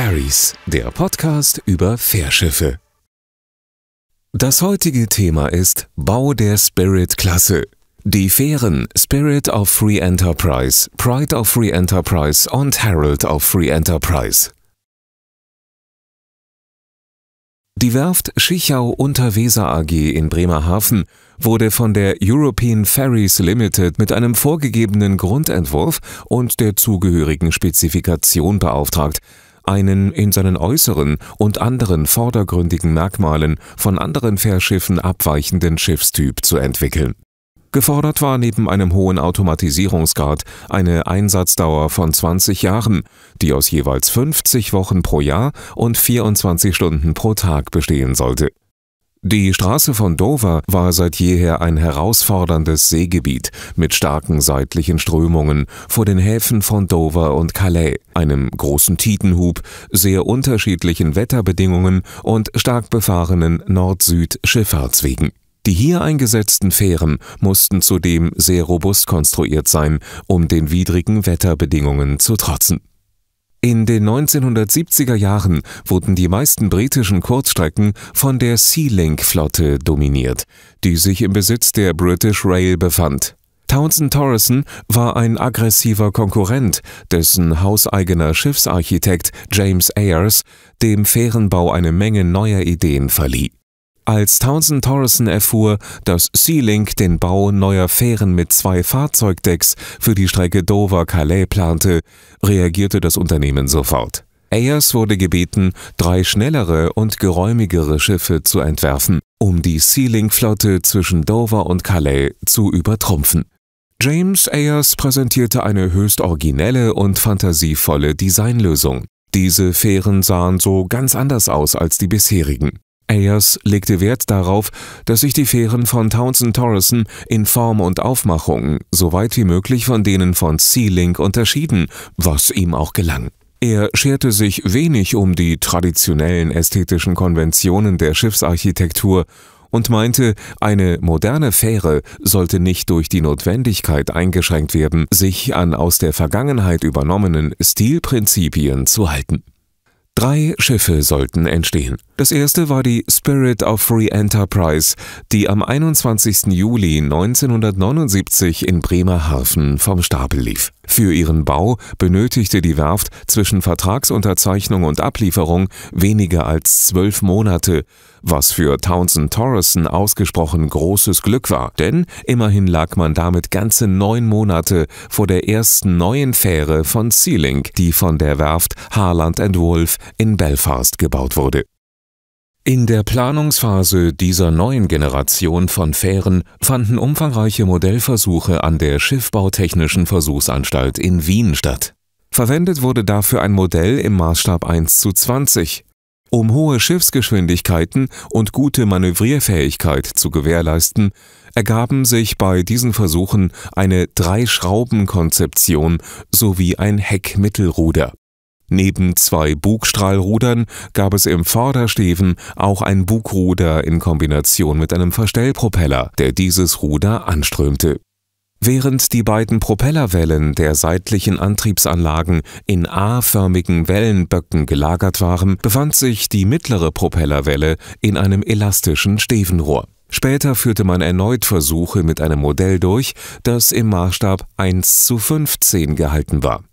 Ferries, der Podcast über Fährschiffe. Das heutige Thema ist Bau der Spirit-Klasse. Die Fähren Spirit of Free Enterprise, Pride of Free Enterprise und Herald of Free Enterprise. Die Werft Schichau Unterweser AG in Bremerhaven wurde von der European Ferries Limited mit einem vorgegebenen Grundentwurf und der zugehörigen Spezifikation beauftragt, einen in seinen äußeren und anderen vordergründigen Merkmalen von anderen Fährschiffen abweichenden Schiffstyp zu entwickeln. Gefordert war neben einem hohen Automatisierungsgrad eine Einsatzdauer von 20 Jahren, die aus jeweils 50 Wochen pro Jahr und 24 Stunden pro Tag bestehen sollte die Straße von Dover war seit jeher ein herausforderndes Seegebiet mit starken seitlichen Strömungen vor den Häfen von Dover und Calais, einem großen Titenhub, sehr unterschiedlichen Wetterbedingungen und stark befahrenen Nord-Süd-Schifffahrtswegen. Die hier eingesetzten Fähren mussten zudem sehr robust konstruiert sein, um den widrigen Wetterbedingungen zu trotzen. In den 1970er Jahren wurden die meisten britischen Kurzstrecken von der Sea-Link-Flotte dominiert, die sich im Besitz der British Rail befand. Townsend Torreson war ein aggressiver Konkurrent, dessen hauseigener Schiffsarchitekt James Ayers dem Fährenbau eine Menge neuer Ideen verlieh. Als Townsend Torreson erfuhr, dass SeaLink den Bau neuer Fähren mit zwei Fahrzeugdecks für die Strecke Dover-Calais plante, reagierte das Unternehmen sofort. Ayers wurde gebeten, drei schnellere und geräumigere Schiffe zu entwerfen, um die sealink flotte zwischen Dover und Calais zu übertrumpfen. James Ayers präsentierte eine höchst originelle und fantasievolle Designlösung. Diese Fähren sahen so ganz anders aus als die bisherigen. Ayers legte Wert darauf, dass sich die Fähren von Townsend Torreson in Form und Aufmachung so weit wie möglich von denen von Sea Link unterschieden, was ihm auch gelang. Er scherte sich wenig um die traditionellen ästhetischen Konventionen der Schiffsarchitektur und meinte, eine moderne Fähre sollte nicht durch die Notwendigkeit eingeschränkt werden, sich an aus der Vergangenheit übernommenen Stilprinzipien zu halten. Drei Schiffe sollten entstehen. Das erste war die Spirit of Free Enterprise, die am 21. Juli 1979 in Bremerhaven vom Stapel lief. Für ihren Bau benötigte die Werft zwischen Vertragsunterzeichnung und Ablieferung weniger als zwölf Monate, was für Townsend Torreson ausgesprochen großes Glück war, denn immerhin lag man damit ganze neun Monate vor der ersten neuen Fähre von Sealink, die von der Werft Harland Wolf in Belfast gebaut wurde. In der Planungsphase dieser neuen Generation von Fähren fanden umfangreiche Modellversuche an der Schiffbautechnischen Versuchsanstalt in Wien statt. Verwendet wurde dafür ein Modell im Maßstab 1 zu 20. Um hohe Schiffsgeschwindigkeiten und gute Manövrierfähigkeit zu gewährleisten, ergaben sich bei diesen Versuchen eine Drei-Schrauben-Konzeption sowie ein Heckmittelruder Neben zwei Bugstrahlrudern gab es im Vordersteven auch ein Bugruder in Kombination mit einem Verstellpropeller, der dieses Ruder anströmte. Während die beiden Propellerwellen der seitlichen Antriebsanlagen in A-förmigen Wellenböcken gelagert waren, befand sich die mittlere Propellerwelle in einem elastischen Stevenrohr. Später führte man erneut Versuche mit einem Modell durch, das im Maßstab 1 zu 15 gehalten war.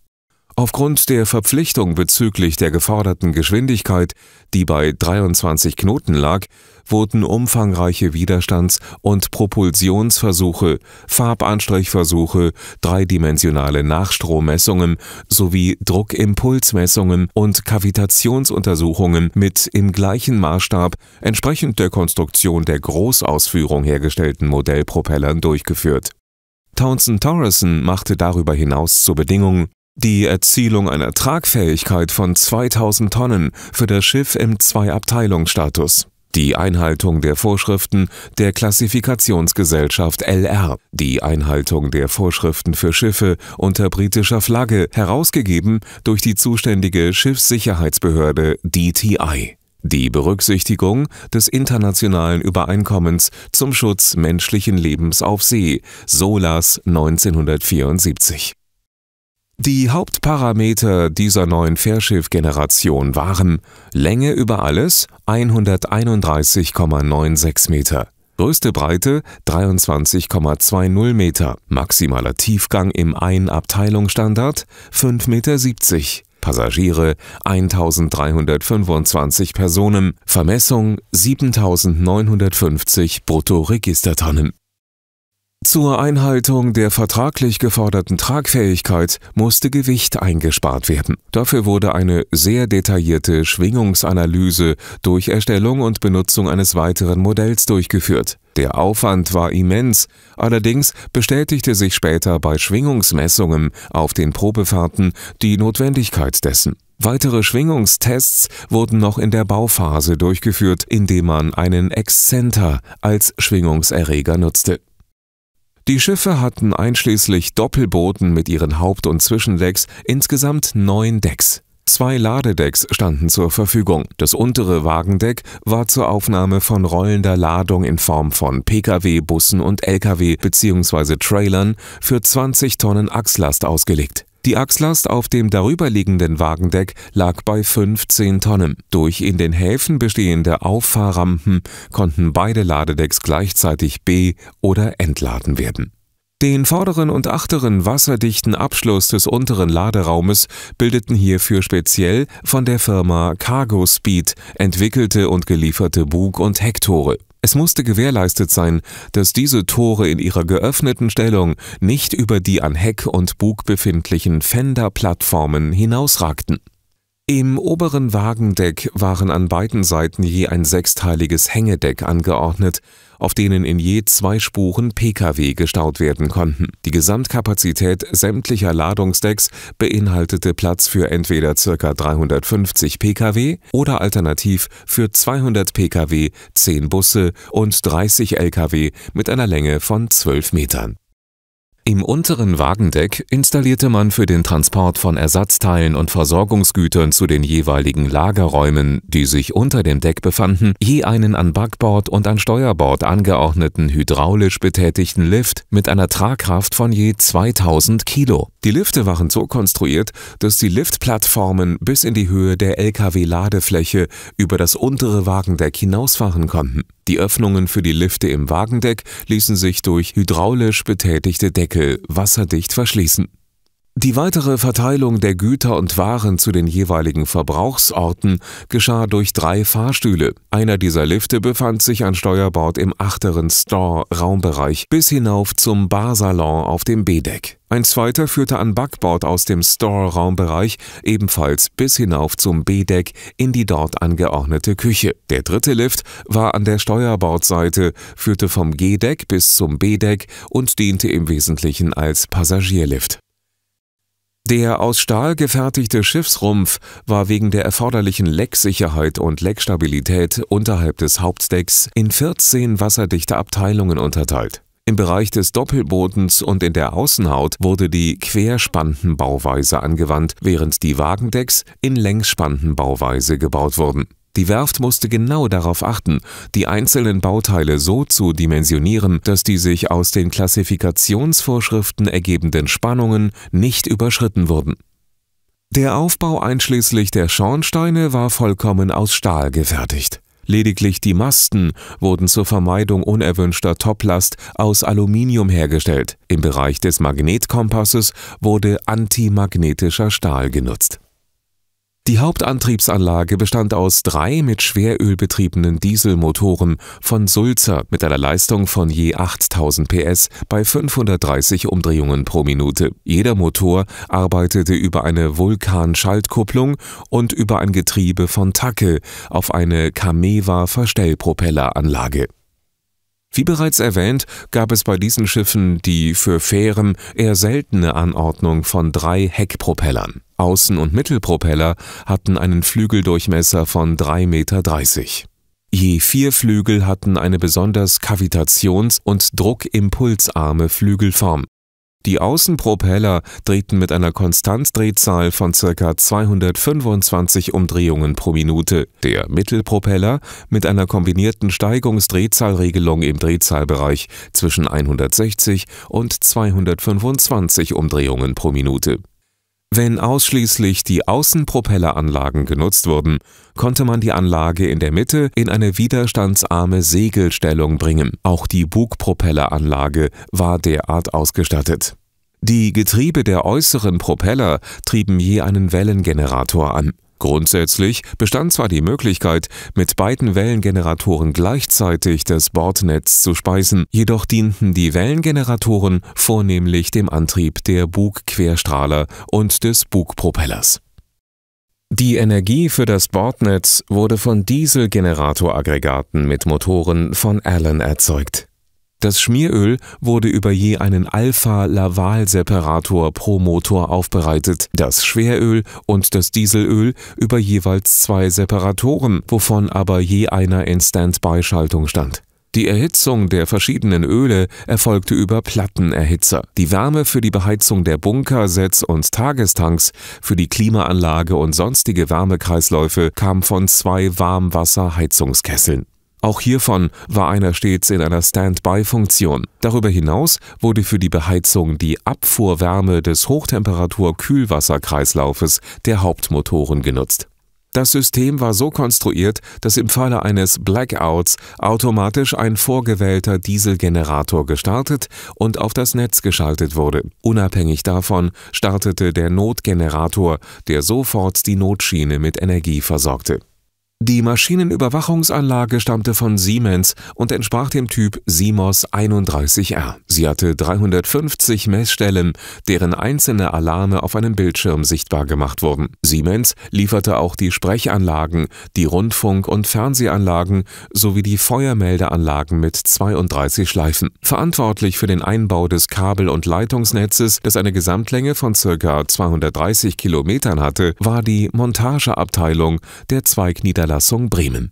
Aufgrund der Verpflichtung bezüglich der geforderten Geschwindigkeit, die bei 23 Knoten lag, wurden umfangreiche Widerstands- und Propulsionsversuche, Farbanstrichversuche, dreidimensionale Nachstrommessungen sowie Druckimpulsmessungen und Kavitationsuntersuchungen mit im gleichen Maßstab entsprechend der Konstruktion der Großausführung hergestellten Modellpropellern durchgeführt. Townsend Torreson machte darüber hinaus zur Bedingung, die Erzielung einer Tragfähigkeit von 2000 Tonnen für das Schiff im Zwei-Abteilungsstatus die Einhaltung der Vorschriften der Klassifikationsgesellschaft LR, die Einhaltung der Vorschriften für Schiffe unter britischer Flagge, herausgegeben durch die zuständige Schiffssicherheitsbehörde DTI. Die Berücksichtigung des internationalen Übereinkommens zum Schutz menschlichen Lebens auf See, SOLAS 1974. Die Hauptparameter dieser neuen Fährschiff-Generation waren Länge über alles 131,96 Meter, größte Breite 23,20 Meter, maximaler Tiefgang im Einabteilungsstandard 5,70 Meter, Passagiere 1325 Personen, Vermessung 7950 Bruttoregistertonnen zur Einhaltung der vertraglich geforderten Tragfähigkeit musste Gewicht eingespart werden. Dafür wurde eine sehr detaillierte Schwingungsanalyse durch Erstellung und Benutzung eines weiteren Modells durchgeführt. Der Aufwand war immens, allerdings bestätigte sich später bei Schwingungsmessungen auf den Probefahrten die Notwendigkeit dessen. Weitere Schwingungstests wurden noch in der Bauphase durchgeführt, indem man einen Excenter als Schwingungserreger nutzte die Schiffe hatten einschließlich Doppelbooten mit ihren Haupt- und Zwischendecks insgesamt neun Decks. Zwei Ladedecks standen zur Verfügung. Das untere Wagendeck war zur Aufnahme von rollender Ladung in Form von Pkw, Bussen und Lkw bzw. Trailern für 20 Tonnen Achslast ausgelegt. Die Achslast auf dem darüberliegenden Wagendeck lag bei 15 Tonnen. Durch in den Häfen bestehende Auffahrrampen konnten beide Ladedecks gleichzeitig be- oder entladen werden. Den vorderen und achteren wasserdichten Abschluss des unteren Laderaumes bildeten hierfür speziell von der Firma Cargo Speed entwickelte und gelieferte Bug- und Hecktore. Es musste gewährleistet sein, dass diese Tore in ihrer geöffneten Stellung nicht über die an Heck und Bug befindlichen Fenderplattformen hinausragten im oberen Wagendeck waren an beiden Seiten je ein sechsteiliges Hängedeck angeordnet, auf denen in je zwei Spuren Pkw gestaut werden konnten. Die Gesamtkapazität sämtlicher Ladungsdecks beinhaltete Platz für entweder ca. 350 Pkw oder alternativ für 200 Pkw, 10 Busse und 30 Lkw mit einer Länge von 12 Metern. Im unteren Wagendeck installierte man für den Transport von Ersatzteilen und Versorgungsgütern zu den jeweiligen Lagerräumen, die sich unter dem Deck befanden, je einen an Backbord und an Steuerbord angeordneten hydraulisch betätigten Lift mit einer Tragkraft von je 2000 Kilo. Die Lifte waren so konstruiert, dass die Liftplattformen bis in die Höhe der LKW-Ladefläche über das untere Wagendeck hinausfahren konnten. Die Öffnungen für die Lifte im Wagendeck ließen sich durch hydraulisch betätigte Deckel Deckel wasserdicht verschließen. Die weitere Verteilung der Güter und Waren zu den jeweiligen Verbrauchsorten geschah durch drei Fahrstühle. Einer dieser Lifte befand sich an Steuerbord im achteren Store-Raumbereich bis hinauf zum Barsalon auf dem B-Deck. Ein zweiter führte an Backbord aus dem Store-Raumbereich ebenfalls bis hinauf zum B-Deck in die dort angeordnete Küche. Der dritte Lift war an der Steuerbordseite, führte vom G-Deck bis zum B-Deck und diente im Wesentlichen als Passagierlift. Der aus Stahl gefertigte Schiffsrumpf war wegen der erforderlichen Lecksicherheit und Leckstabilität unterhalb des Hauptdecks in 14 wasserdichte Abteilungen unterteilt. Im Bereich des Doppelbodens und in der Außenhaut wurde die Querspantenbauweise angewandt, während die Wagendecks in Längsspantenbauweise gebaut wurden die Werft musste genau darauf achten, die einzelnen Bauteile so zu dimensionieren, dass die sich aus den Klassifikationsvorschriften ergebenden Spannungen nicht überschritten wurden. Der Aufbau einschließlich der Schornsteine war vollkommen aus Stahl gefertigt. Lediglich die Masten wurden zur Vermeidung unerwünschter Toplast aus Aluminium hergestellt. Im Bereich des Magnetkompasses wurde antimagnetischer Stahl genutzt die Hauptantriebsanlage bestand aus drei mit Schweröl betriebenen Dieselmotoren von Sulzer mit einer Leistung von je 8000 PS bei 530 Umdrehungen pro Minute. Jeder Motor arbeitete über eine Vulkan-Schaltkupplung und über ein Getriebe von Tacke auf eine Kamewa-Verstellpropelleranlage wie bereits erwähnt, gab es bei diesen Schiffen die für Fähren eher seltene Anordnung von drei Heckpropellern. Außen- und Mittelpropeller hatten einen Flügeldurchmesser von 3,30 Meter. Je vier Flügel hatten eine besonders kavitations- und druckimpulsarme Flügelform die Außenpropeller drehten mit einer Konstantdrehzahl von ca. 225 Umdrehungen pro Minute, der Mittelpropeller mit einer kombinierten Steigungsdrehzahlregelung im Drehzahlbereich zwischen 160 und 225 Umdrehungen pro Minute wenn ausschließlich die Außenpropelleranlagen genutzt wurden, konnte man die Anlage in der Mitte in eine widerstandsarme Segelstellung bringen, auch die Bugpropelleranlage war derart ausgestattet. Die Getriebe der äußeren Propeller trieben je einen Wellengenerator an Grundsätzlich bestand zwar die Möglichkeit, mit beiden Wellengeneratoren gleichzeitig das Bordnetz zu speisen, jedoch dienten die Wellengeneratoren vornehmlich dem Antrieb der Bugquerstrahler und des Bugpropellers. Die Energie für das Bordnetz wurde von Dieselgeneratoraggregaten mit Motoren von Allen erzeugt das Schmieröl wurde über je einen Alpha-Laval-Separator pro Motor aufbereitet, das Schweröl und das Dieselöl über jeweils zwei Separatoren, wovon aber je einer in Standby-Schaltung stand. Die Erhitzung der verschiedenen Öle erfolgte über Plattenerhitzer. Die Wärme für die Beheizung der Bunker, Sets und Tagestanks, für die Klimaanlage und sonstige Wärmekreisläufe kam von zwei Warmwasserheizungskesseln. Auch hiervon war einer stets in einer Standby-Funktion. Darüber hinaus wurde für die Beheizung die Abfuhrwärme des Hochtemperatur-Kühlwasserkreislaufes der Hauptmotoren genutzt. Das System war so konstruiert, dass im Falle eines Blackouts automatisch ein vorgewählter Dieselgenerator gestartet und auf das Netz geschaltet wurde. Unabhängig davon startete der Notgenerator, der sofort die Notschiene mit Energie versorgte die Maschinenüberwachungsanlage stammte von Siemens und entsprach dem Typ Simos 31R. Sie hatte 350 Messstellen, deren einzelne Alarme auf einem Bildschirm sichtbar gemacht wurden. Siemens lieferte auch die Sprechanlagen, die Rundfunk- und Fernsehanlagen sowie die Feuermeldeanlagen mit 32 Schleifen. Verantwortlich für den Einbau des Kabel- und Leitungsnetzes, das eine Gesamtlänge von ca. 230 Kilometern hatte, war die Montageabteilung der Zweigniederlassung Niederlassung Bremen.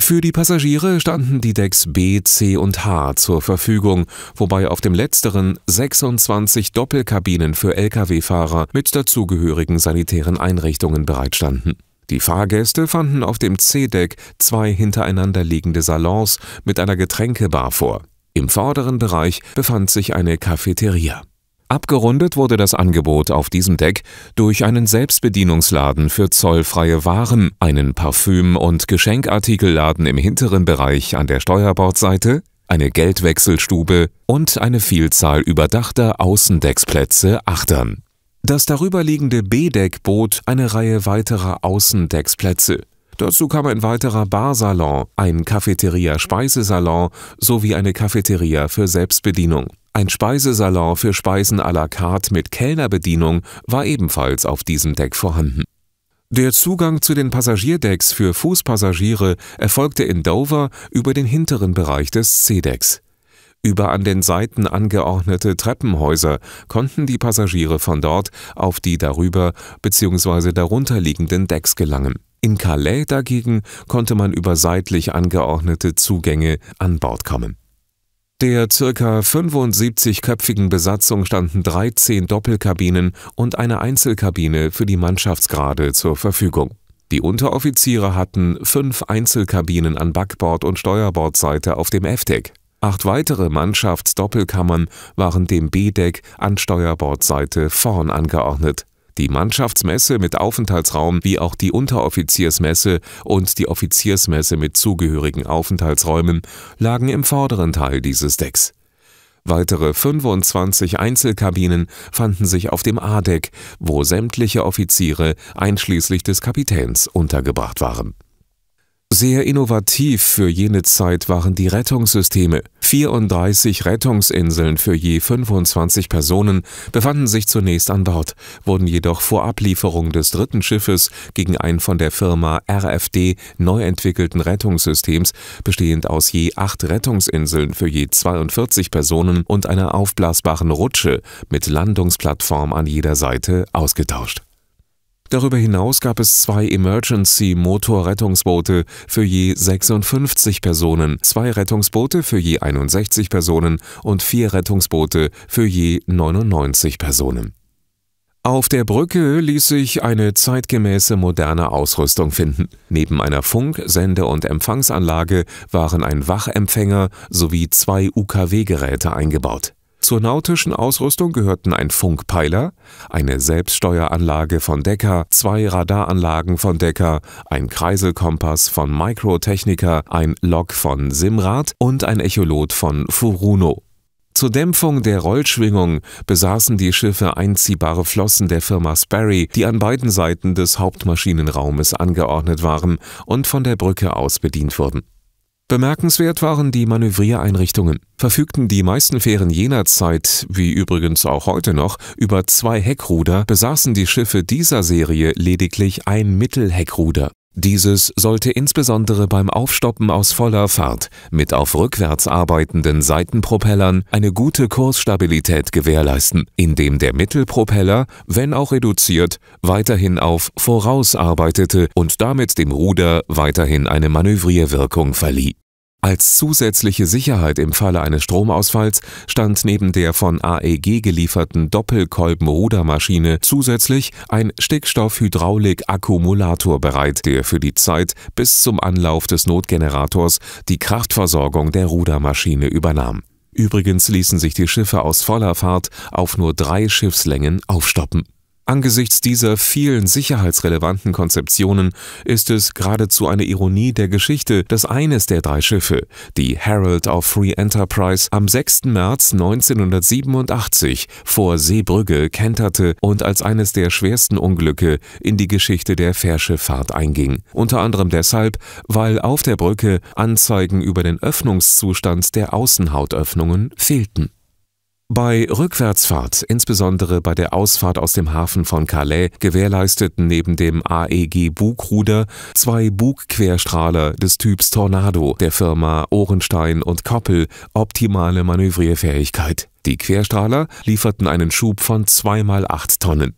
Für die Passagiere standen die Decks B, C und H zur Verfügung, wobei auf dem letzteren 26 Doppelkabinen für Lkw-Fahrer mit dazugehörigen sanitären Einrichtungen bereitstanden. Die Fahrgäste fanden auf dem C-Deck zwei hintereinander liegende Salons mit einer Getränkebar vor. Im vorderen Bereich befand sich eine Cafeteria. Abgerundet wurde das Angebot auf diesem Deck durch einen Selbstbedienungsladen für zollfreie Waren, einen Parfüm- und Geschenkartikelladen im hinteren Bereich an der Steuerbordseite, eine Geldwechselstube und eine Vielzahl überdachter Außendecksplätze achtern. Das darüberliegende B-Deck bot eine Reihe weiterer Außendecksplätze. Dazu kam ein weiterer Barsalon, ein Cafeteria-Speisesalon sowie eine Cafeteria für Selbstbedienung. Ein Speisesalon für Speisen à la carte mit Kellnerbedienung war ebenfalls auf diesem Deck vorhanden. Der Zugang zu den Passagierdecks für Fußpassagiere erfolgte in Dover über den hinteren Bereich des C-Decks. Über an den Seiten angeordnete Treppenhäuser konnten die Passagiere von dort auf die darüber bzw. darunter liegenden Decks gelangen. In Calais dagegen konnte man über seitlich angeordnete Zugänge an Bord kommen der circa 75-köpfigen Besatzung standen 13 Doppelkabinen und eine Einzelkabine für die Mannschaftsgrade zur Verfügung. Die Unteroffiziere hatten fünf Einzelkabinen an Backbord- und Steuerbordseite auf dem F-Deck. Acht weitere Mannschaftsdoppelkammern waren dem B-Deck an Steuerbordseite vorn angeordnet die Mannschaftsmesse mit Aufenthaltsraum wie auch die Unteroffiziersmesse und die Offiziersmesse mit zugehörigen Aufenthaltsräumen lagen im vorderen Teil dieses Decks. Weitere 25 Einzelkabinen fanden sich auf dem A-Deck, wo sämtliche Offiziere einschließlich des Kapitäns untergebracht waren sehr innovativ für jene Zeit waren die Rettungssysteme. 34 Rettungsinseln für je 25 Personen befanden sich zunächst an Bord, wurden jedoch vor Ablieferung des dritten Schiffes gegen ein von der Firma RFD neu entwickelten Rettungssystems, bestehend aus je acht Rettungsinseln für je 42 Personen und einer aufblasbaren Rutsche mit Landungsplattform an jeder Seite, ausgetauscht Darüber hinaus gab es zwei Emergency-Motorrettungsboote für je 56 Personen, zwei Rettungsboote für je 61 Personen und vier Rettungsboote für je 99 Personen. Auf der Brücke ließ sich eine zeitgemäße moderne Ausrüstung finden. Neben einer Funk-, Sende- und Empfangsanlage waren ein Wachempfänger sowie zwei UKW-Geräte eingebaut. Zur nautischen Ausrüstung gehörten ein Funkpeiler, eine Selbststeueranlage von Decker, zwei Radaranlagen von Decker, ein Kreiselkompass von Microtechnica, ein Lok von Simrad und ein Echolot von Furuno. Zur Dämpfung der Rollschwingung besaßen die Schiffe einziehbare Flossen der Firma Sperry, die an beiden Seiten des Hauptmaschinenraumes angeordnet waren und von der Brücke aus bedient wurden Bemerkenswert waren die Manövriereinrichtungen. Verfügten die meisten Fähren jener Zeit, wie übrigens auch heute noch, über zwei Heckruder, besaßen die Schiffe dieser Serie lediglich ein Mittelheckruder dieses sollte insbesondere beim Aufstoppen aus voller Fahrt mit auf rückwärts arbeitenden Seitenpropellern eine gute Kursstabilität gewährleisten, indem der Mittelpropeller, wenn auch reduziert, weiterhin auf voraus arbeitete und damit dem Ruder weiterhin eine Manövrierwirkung verlieh als zusätzliche Sicherheit im Falle eines Stromausfalls stand neben der von AEG gelieferten Doppelkolbenrudermaschine zusätzlich ein Stickstoffhydraulik-Akkumulator bereit, der für die Zeit bis zum Anlauf des Notgenerators die Kraftversorgung der Rudermaschine übernahm. Übrigens ließen sich die Schiffe aus voller Fahrt auf nur drei Schiffslängen aufstoppen Angesichts dieser vielen sicherheitsrelevanten Konzeptionen ist es geradezu eine Ironie der Geschichte, dass eines der drei Schiffe, die Herald of Free Enterprise, am 6. März 1987 vor Seebrügge kenterte und als eines der schwersten Unglücke in die Geschichte der Fährschifffahrt einging. Unter anderem deshalb, weil auf der Brücke Anzeigen über den Öffnungszustand der Außenhautöffnungen fehlten. Bei Rückwärtsfahrt, insbesondere bei der Ausfahrt aus dem Hafen von Calais, gewährleisteten neben dem AEG Bugruder zwei Bugquerstrahler des Typs Tornado der Firma Ohrenstein und Koppel optimale Manövrierfähigkeit. Die Querstrahler lieferten einen Schub von 2 x 8 Tonnen.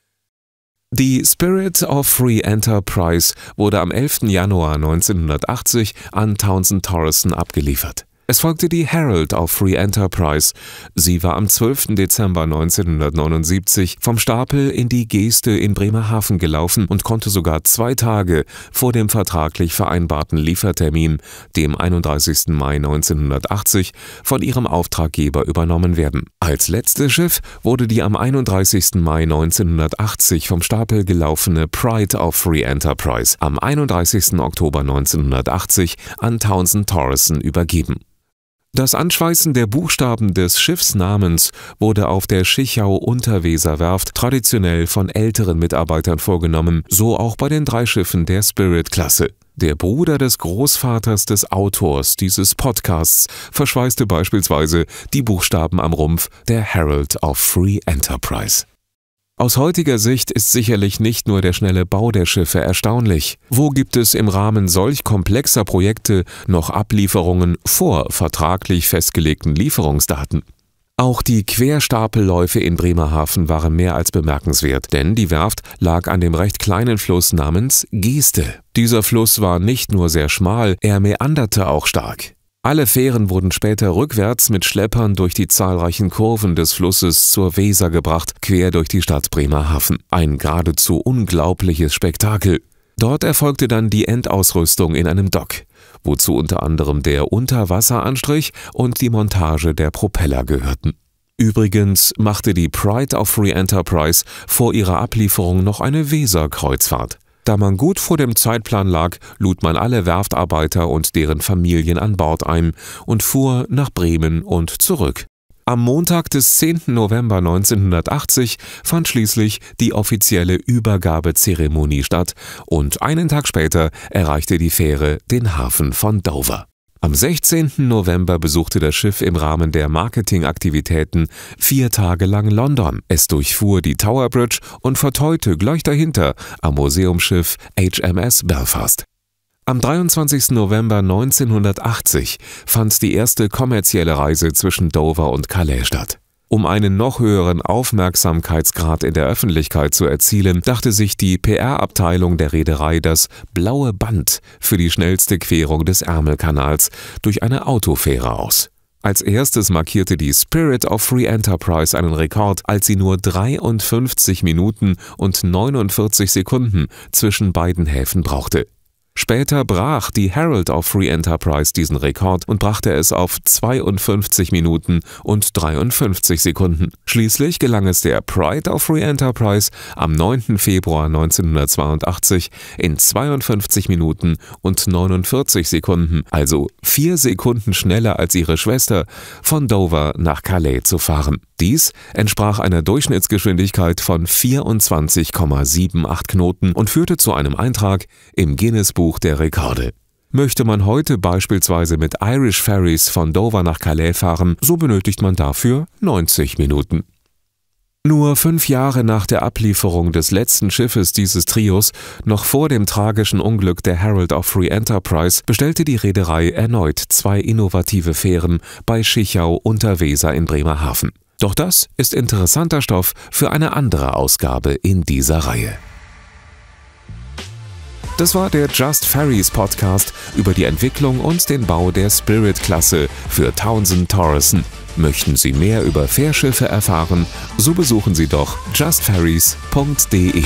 Die Spirit of Free Enterprise wurde am 11. Januar 1980 an Townsend Torreson abgeliefert. Es folgte die Herald auf Free Enterprise. Sie war am 12. Dezember 1979 vom Stapel in die Geste in Bremerhaven gelaufen und konnte sogar zwei Tage vor dem vertraglich vereinbarten Liefertermin, dem 31. Mai 1980, von ihrem Auftraggeber übernommen werden. Als letztes Schiff wurde die am 31. Mai 1980 vom Stapel gelaufene Pride auf Free Enterprise am 31. Oktober 1980 an Townsend Torreson übergeben. Das Anschweißen der Buchstaben des Schiffsnamens wurde auf der Schichau-Unterweser-Werft traditionell von älteren Mitarbeitern vorgenommen, so auch bei den drei Schiffen der Spirit-Klasse. Der Bruder des Großvaters des Autors dieses Podcasts verschweißte beispielsweise die Buchstaben am Rumpf der Herald of Free Enterprise. Aus heutiger Sicht ist sicherlich nicht nur der schnelle Bau der Schiffe erstaunlich. Wo gibt es im Rahmen solch komplexer Projekte noch Ablieferungen vor vertraglich festgelegten Lieferungsdaten? Auch die Querstapelläufe in Bremerhaven waren mehr als bemerkenswert, denn die Werft lag an dem recht kleinen Fluss namens Geste. Dieser Fluss war nicht nur sehr schmal, er meanderte auch stark. Alle Fähren wurden später rückwärts mit Schleppern durch die zahlreichen Kurven des Flusses zur Weser gebracht, quer durch die Stadt Bremerhaven. Ein geradezu unglaubliches Spektakel. Dort erfolgte dann die Endausrüstung in einem Dock, wozu unter anderem der Unterwasseranstrich und die Montage der Propeller gehörten. Übrigens machte die Pride of Free Enterprise vor ihrer Ablieferung noch eine Weserkreuzfahrt. Da man gut vor dem Zeitplan lag, lud man alle Werftarbeiter und deren Familien an Bord ein und fuhr nach Bremen und zurück. Am Montag des 10. November 1980 fand schließlich die offizielle Übergabezeremonie statt und einen Tag später erreichte die Fähre den Hafen von Dover am 16. November besuchte das Schiff im Rahmen der Marketingaktivitäten vier Tage lang London. Es durchfuhr die Tower Bridge und verteute gleich dahinter am Museumsschiff HMS Belfast. Am 23. November 1980 fand die erste kommerzielle Reise zwischen Dover und Calais statt. Um einen noch höheren Aufmerksamkeitsgrad in der Öffentlichkeit zu erzielen, dachte sich die PR-Abteilung der Reederei das blaue Band für die schnellste Querung des Ärmelkanals durch eine Autofähre aus. Als erstes markierte die Spirit of Free Enterprise einen Rekord, als sie nur 53 Minuten und 49 Sekunden zwischen beiden Häfen brauchte. Später brach die Herald auf Free Enterprise diesen Rekord und brachte es auf 52 Minuten und 53 Sekunden. Schließlich gelang es der Pride auf Free Enterprise am 9. Februar 1982 in 52 Minuten und 49 Sekunden, also vier Sekunden schneller als ihre Schwester, von Dover nach Calais zu fahren. Dies entsprach einer Durchschnittsgeschwindigkeit von 24,78 Knoten und führte zu einem Eintrag im Guinness Buch Buch der Rekorde. Möchte man heute beispielsweise mit Irish Ferries von Dover nach Calais fahren, so benötigt man dafür 90 Minuten. Nur fünf Jahre nach der Ablieferung des letzten Schiffes dieses Trios, noch vor dem tragischen Unglück der Herald of Free Enterprise, bestellte die Reederei erneut zwei innovative Fähren bei Schichau unter Weser in Bremerhaven. Doch das ist interessanter Stoff für eine andere Ausgabe in dieser Reihe. Das war der Just Ferries Podcast über die Entwicklung und den Bau der Spirit-Klasse für Townsend Torrison. Möchten Sie mehr über Fährschiffe erfahren, so besuchen Sie doch justferries.de.